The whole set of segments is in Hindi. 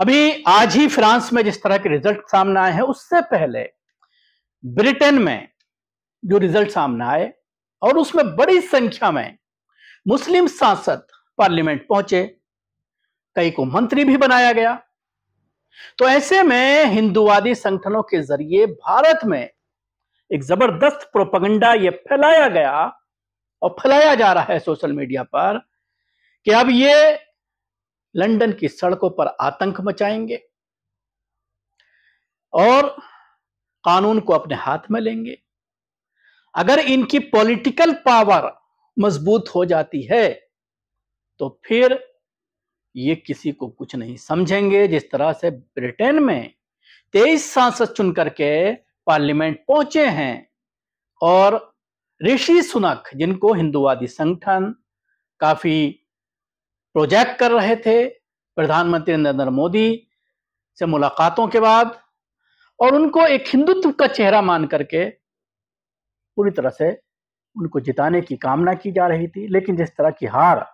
अभी आज ही फ्रांस में जिस तरह के रिजल्ट सामने आए हैं उससे पहले ब्रिटेन में जो रिजल्ट सामने आए और उसमें बड़ी संख्या में मुस्लिम सांसद पार्लियामेंट पहुंचे कई को मंत्री भी बनाया गया तो ऐसे में हिंदुवादी संगठनों के जरिए भारत में एक जबरदस्त प्रोपगंडा यह फैलाया गया और फैलाया जा रहा है सोशल मीडिया पर कि अब ये लंदन की सड़कों पर आतंक मचाएंगे और कानून को अपने हाथ में लेंगे अगर इनकी पॉलिटिकल पावर मजबूत हो जाती है तो फिर ये किसी को कुछ नहीं समझेंगे जिस तरह से ब्रिटेन में तेईस सांसद चुन करके पार्लियामेंट पहुंचे हैं और ऋषि सुनक जिनको हिंदुवादी संगठन काफी प्रोजेक्ट कर रहे थे प्रधानमंत्री नरेंद्र मोदी से मुलाकातों के बाद और उनको एक हिंदुत्व का चेहरा मान करके पूरी तरह से उनको जिताने की कामना की जा रही थी लेकिन जिस तरह की हार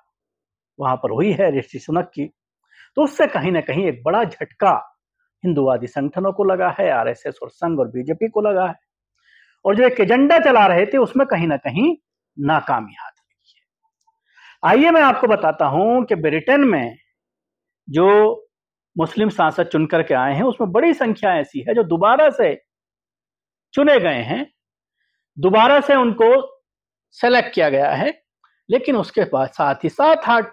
वहां पर हुई है ऋषि सुनक की तो उससे कहीं ना कहीं एक बड़ा झटका हिंदुवादी संगठनों को लगा है आरएसएस और संघ और बीजेपी को लगा है और जो एक एजेंडा चला रहे थे उसमें कहीं ना कहीं नाकामी आ आइए मैं आपको बताता हूं कि ब्रिटेन में जो मुस्लिम सांसद चुनकर के आए हैं उसमें बड़ी संख्या ऐसी है जो दोबारा से चुने गए हैं दोबारा से उनको सेलेक्ट किया गया है लेकिन उसके बाद साथ ही साथ आठ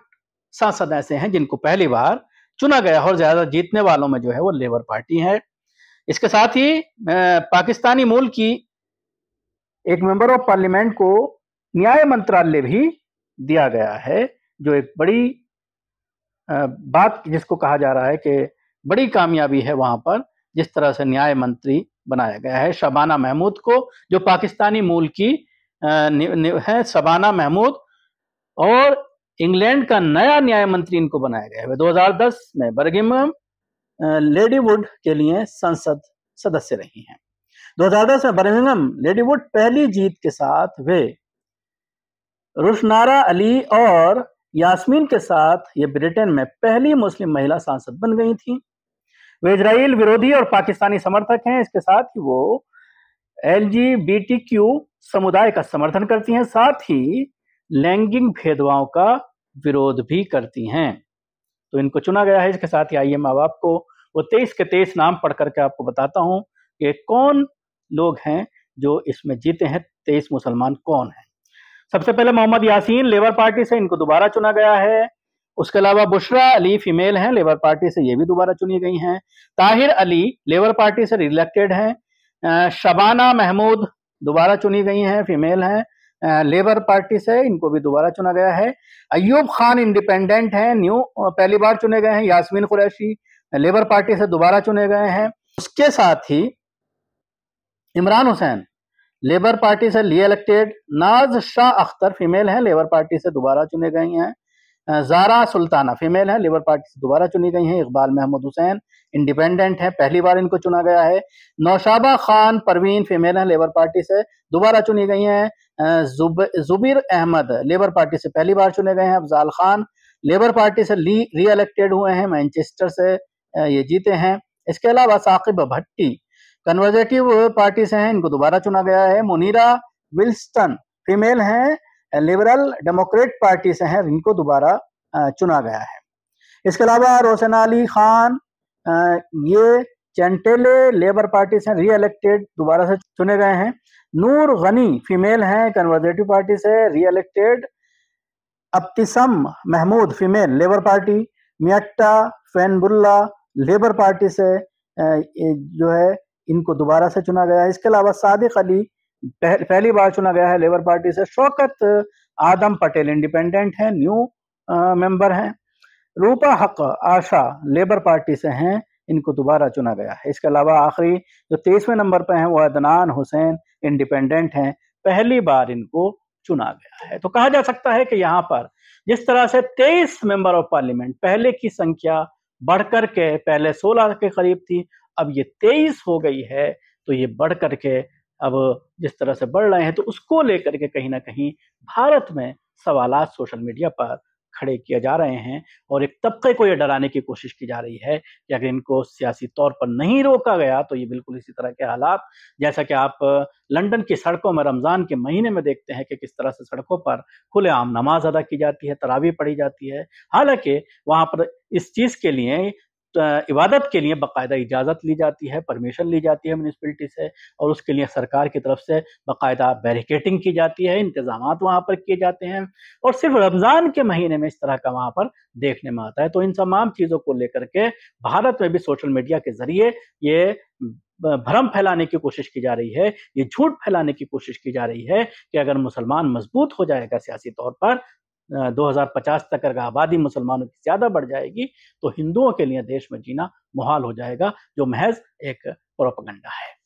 सांसद ऐसे हैं जिनको पहली बार चुना गया और ज्यादा जीतने वालों में जो है वो लेबर पार्टी है इसके साथ ही पाकिस्तानी मूल की एक मेंबर ऑफ पार्लियामेंट को न्याय मंत्रालय भी दिया गया है जो एक बड़ी बात जिसको कहा जा रहा है कि बड़ी कामयाबी है वहां पर जिस तरह से न्याय मंत्री बनाया गया है शबाना महमूद को जो पाकिस्तानी मूल की है शबाना महमूद और इंग्लैंड का नया न्याय मंत्री इनको बनाया गया है 2010 में बर्गिंगम लेडीवुड के लिए संसद सदस्य रही हैं 2010 में बर्मिंगम लेडीवुड पहली जीत के साथ वे रुशनारा अली और यास्मीन के साथ ये ब्रिटेन में पहली मुस्लिम महिला सांसद बन गई थी वे इसराइल विरोधी और पाकिस्तानी समर्थक हैं इसके साथ ही वो एल समुदाय का समर्थन करती हैं साथ ही लैंगिक भेदभाव का विरोध भी करती हैं तो इनको चुना गया है इसके साथ ही आइए मैं अब आपको वो तेईस के तेईस नाम पढ़ करके आपको बताता हूं कि कौन लोग हैं जो इसमें जीते हैं तेईस मुसलमान कौन है सबसे पहले मोहम्मद यासीन लेबर पार्टी से इनको दोबारा चुना गया है उसके अलावा बुशरा अली फीमेल हैं लेबर पार्टी से ये भी दोबारा चुनी गई हैं ताहिर अली लेबर पार्टी से रिलेक्टेड हैं शबाना महमूद दोबारा चुनी गई हैं फीमेल हैं लेबर पार्टी से इनको भी दोबारा चुना गया है अयूब खान इंडिपेंडेंट हैं न्यू पहली बार चुने गए हैं यासमीन कुरैशी लेबर पार्टी से दोबारा चुने गए हैं उसके साथ ही इमरान हुसैन लेबर पार्टी से ली इलेक्टेड नाज शाह अख्तर फीमेल हैं लेबर पार्टी से दोबारा चुने गई हैं जारा सुल्ताना फीमेल हैं लेबर पार्टी से दोबारा चुनी गई हैं इकबाल महमूद हुसैन इंडिपेंडेंट हैं पहली बार इनको चुना गया है नौशाबा खान परवीन फीमेल हैं लेबर पार्टी से दोबारा चुनी गई हैं जुब, जुबीर अहमद लेबर पार्टी से पहली बार चुने गए हैं अफजाल खान लेबर पार्टी से री इलेक्टेड हुए हैं मैनचेस्टर से ये जीते हैं इसके अलावा साकिब भट्टी कन्वर्जेटिव पार्टी से हैं इनको दोबारा चुना गया है मुनीरा विल्स्टन फीमेल हैं लिबरल डेमोक्रेट पार्टी से हैं इनको दोबारा चुना गया है इसके अलावा रोशन अली खान ये चेंटेले लेबर पार्टी से री एलेक्टेड दोबारा से चुने गए हैं नूर गनी फीमेल हैं कन्वर्जेटिव पार्टी से re elected Ibtisam Mahmood female Labour Party Miatta Fahnbulleh Labour Party से जो है इनको दोबारा से चुना गया है इसके अलावा सादिक अली पह, पहली बार चुना गया है लेबर पार्टी से शौकत आदम पटेल इंडिपेंडेंट है न्यू मेंबर हैं रूपा हक आशा लेबर पार्टी से हैं इनको दोबारा चुना गया है इसके अलावा आखिरी जो तेईसवें नंबर पर हैं वो अदनान हुसैन इंडिपेंडेंट हैं पहली बार इनको चुना गया है तो कहा जा सकता है कि यहाँ पर जिस तरह से तेईस मेंबर ऑफ पार्लियामेंट पहले की संख्या बढ़कर के पहले सोलह के करीब थी अब ये तेईस हो गई है तो ये बढ़ करके अब जिस तरह से बढ़ रहे हैं तो उसको लेकर के कहीं ना कहीं भारत में सवाल सोशल मीडिया पर खड़े किए जा रहे हैं और एक तबके को ये डराने की कोशिश की जा रही है कि अगर इनको सियासी तौर पर नहीं रोका गया तो ये बिल्कुल इसी तरह के हालात जैसा कि आप लंदन की सड़कों में रमज़ान के महीने में देखते हैं कि किस तरह से सड़कों पर खुलेआम नमाज अदा की जाती है तरावी पढ़ी जाती है हालांकि वहाँ पर इस चीज़ के लिए इबादत के लिए बाकायदा इजाज़त ली जाती है परमिशन ली जाती है म्यूनसिपलिटी से और उसके लिए सरकार की तरफ से बाकायदा बैरिकेटिंग की जाती है इंतजाम वहाँ पर किए जाते हैं और सिर्फ रमज़ान के महीने में इस तरह का वहाँ पर देखने में आता है तो इन तमाम चीज़ों को लेकर के भारत में भी सोशल मीडिया के ज़रिए ये भ्रम फैलाने की कोशिश की जा रही है ये झूठ फैलाने की कोशिश की जा रही है कि अगर मुसलमान मजबूत हो जाएगा सियासी तौर पर 2050 तक अगर आबादी मुसलमानों की ज़्यादा बढ़ जाएगी तो हिंदुओं के लिए देश में जीना मुहाल हो जाएगा जो महज एक प्रोपगंडा है